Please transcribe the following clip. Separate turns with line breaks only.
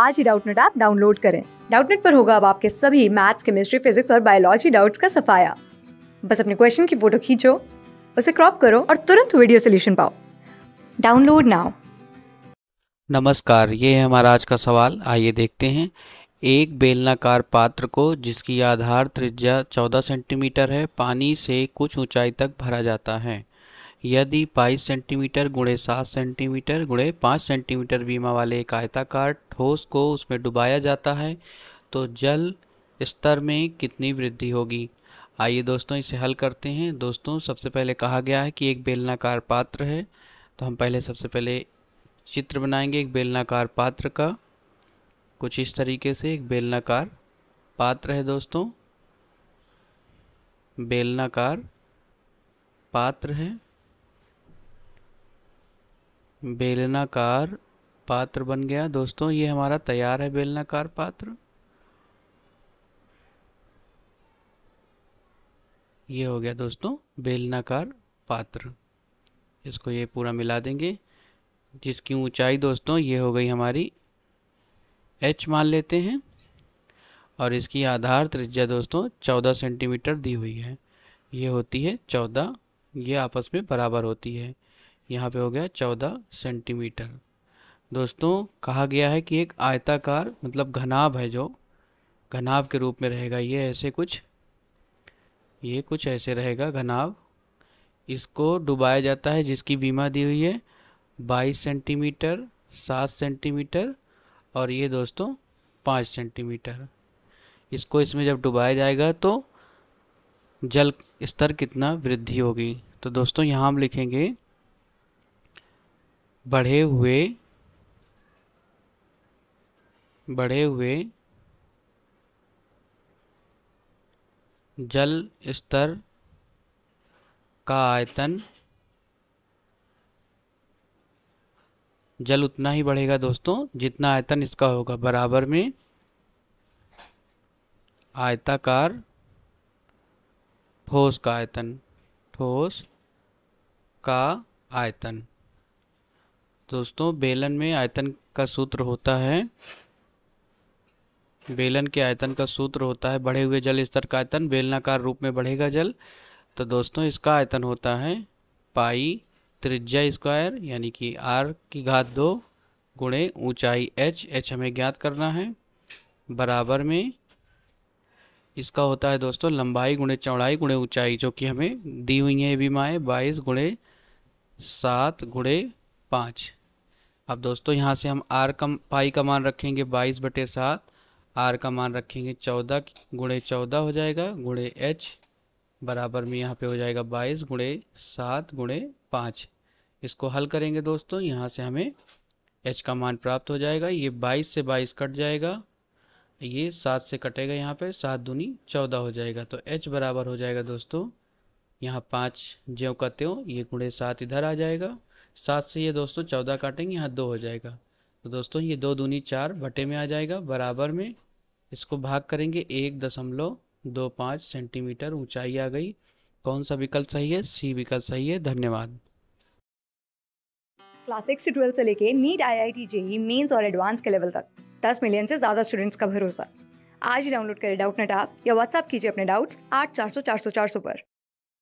आज ही Doubtnut app download करें डाउटनेट पर होगा अब आपके सभी मैथ्स केमिस्ट्री फिजिक्स और बायोलॉजी डाउट्स का सफाया बस अपने क्वेश्चन की फोटो खींचो उसे क्रॉप करो और तुरंत वीडियो सोल्यूशन पाओ डाउनलोड नाउ नमस्कार ये है हमारा आज का सवाल आइए देखते हैं एक बेलनाकार पात्र को जिसकी आधार त्रिज्या 14 सेंटीमीटर है पानी से कुछ ऊंचाई तक भरा जाता है यदि बाईस सेंटीमीटर गुणे सात सेंटीमीटर गुणे पाँच सेंटीमीटर बीमा वाले एक आयताकार ठोस को उसमें डुबाया जाता है तो जल स्तर में कितनी वृद्धि होगी आइए दोस्तों इसे हल करते हैं दोस्तों सबसे पहले कहा गया है कि एक बेलनाकार पात्र है तो हम पहले सबसे पहले चित्र बनाएंगे एक बेलनाकार पात्र का कुछ इस तरीके से एक बेलनाकार पात्र है दोस्तों बेलनाकार पात्र है बेलनाकार पात्र बन गया दोस्तों ये हमारा तैयार है बेलनाकार पात्र ये हो गया दोस्तों बेलनाकार पात्र इसको ये पूरा मिला देंगे जिसकी ऊंचाई दोस्तों ये हो गई हमारी एच मान लेते हैं और इसकी आधार त्रिज्या दोस्तों चौदह सेंटीमीटर दी हुई है ये होती है चौदह ये आपस में बराबर होती है यहाँ पे हो गया चौदह सेंटीमीटर दोस्तों कहा गया है कि एक आयताकार मतलब घनाभ है जो घनाभ के रूप में रहेगा ये ऐसे कुछ ये कुछ ऐसे रहेगा घनाभ इसको डुबाया जाता है जिसकी बीमा दी हुई है बाईस सेंटीमीटर सात सेंटीमीटर और ये दोस्तों पाँच सेंटीमीटर इसको इसमें जब डुबाया जाएगा तो जल स्तर कितना वृद्धि होगी तो दोस्तों यहाँ हम लिखेंगे बढ़े हुए बढ़े हुए जल स्तर का आयतन जल उतना ही बढ़ेगा दोस्तों जितना आयतन इसका होगा बराबर में आयताकार ठोस का आयतन ठोस का आयतन दोस्तों बेलन में आयतन का सूत्र होता है बेलन के आयतन का सूत्र होता है बढ़े हुए जल स्तर का आयतन बेलनाकार रूप में बढ़ेगा जल तो दोस्तों इसका आयतन होता है पाई त्रिज्या स्क्वायर यानी कि आर की घात दो गुणे ऊंचाई एच एच हमें ज्ञात करना है बराबर में इसका होता है दोस्तों लंबाई गुणे चौड़ाई गुणे ऊंचाई जो कि हमें दी हुई है बीमाएँ बाईस गुणे सात गुणे पाँच अब दोस्तों यहाँ से हम आर का पाई का मान रखेंगे बाईस बटे सात आर का मान रखेंगे चौदह गुणे चौदह हो जाएगा गुणे एच बराबर में यहाँ पे हो जाएगा बाईस गुणे सात गुणे पाँच इसको हल करेंगे दोस्तों यहाँ से हमें एच का मान प्राप्त हो जाएगा ये बाईस से बाईस कट जाएगा ये सात से कटेगा यहाँ पे सात दूनी चौदह हो जाएगा तो एच बराबर हो जाएगा दोस्तों यहाँ पाँच ज्यों का त्यों ये गुणे सात इधर आ जाएगा सात से ये दोस्तों चौदह काटेंगे यहाँ दो हो जाएगा तो दोस्तों ये दो दूनी चार बटे में आ जाएगा बराबर में इसको भाग करेंगे एक दशमलव दो पाँच सेंटीमीटर ऊंचाई आ गई कौन सा विकल्प सही है सी विकल्प सही है धन्यवाद क्लास सिक्स से ट्वेल्थ से लेके NEET I I T JEE mains और एडवांस के लेवल तक दस मिलियन से ज़्यादा स्टूडेंट्स का भरोसा आज ही डाउनलोड करें डाउट नेट आप या व्हाट्सअप कीजिए अपने डाउट्स आठ चार सौ चार सौ चार सौ पर